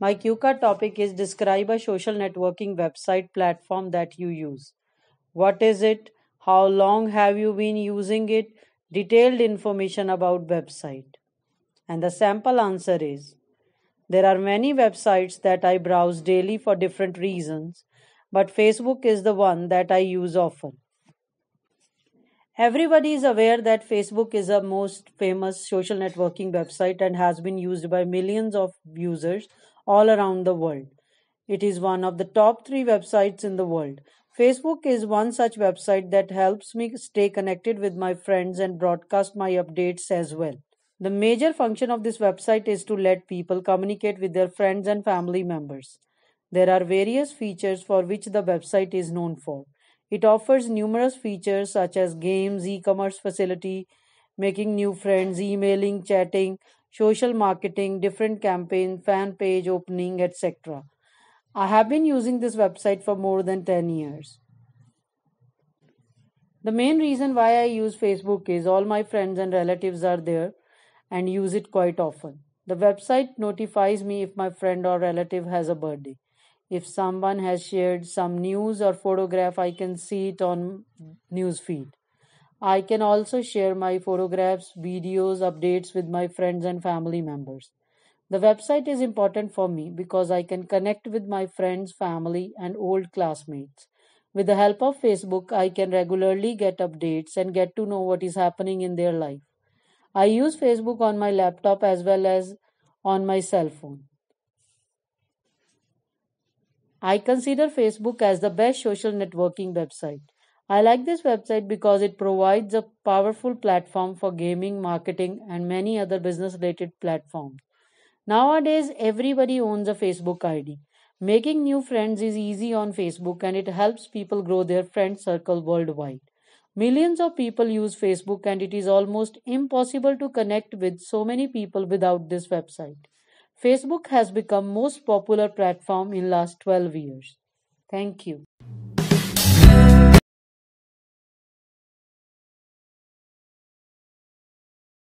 My QCA topic is describe a social networking website platform that you use. What is it? How long have you been using it? Detailed information about website. And the sample answer is there are many websites that I browse daily for different reasons, but Facebook is the one that I use often. Everybody is aware that Facebook is a most famous social networking website and has been used by millions of users all around the world. It is one of the top three websites in the world. Facebook is one such website that helps me stay connected with my friends and broadcast my updates as well. The major function of this website is to let people communicate with their friends and family members. There are various features for which the website is known for. It offers numerous features such as games, e commerce facility, making new friends, emailing, chatting, social marketing, different campaign, fan page opening, etc. I have been using this website for more than 10 years. The main reason why I use Facebook is all my friends and relatives are there and use it quite often. The website notifies me if my friend or relative has a birthday. If someone has shared some news or photograph, I can see it on news feed. I can also share my photographs, videos, updates with my friends and family members. The website is important for me because I can connect with my friends, family, and old classmates. With the help of Facebook, I can regularly get updates and get to know what is happening in their life. I use Facebook on my laptop as well as on my cell phone. I consider Facebook as the best social networking website. I like this website because it provides a powerful platform for gaming, marketing, and many other business related platforms. Nowadays, everybody owns a Facebook ID. Making new friends is easy on Facebook and it helps people grow their friend circle worldwide. Millions of people use Facebook and it is almost impossible to connect with so many people without this website. Facebook has become most popular platform in last 12 years. Thank you.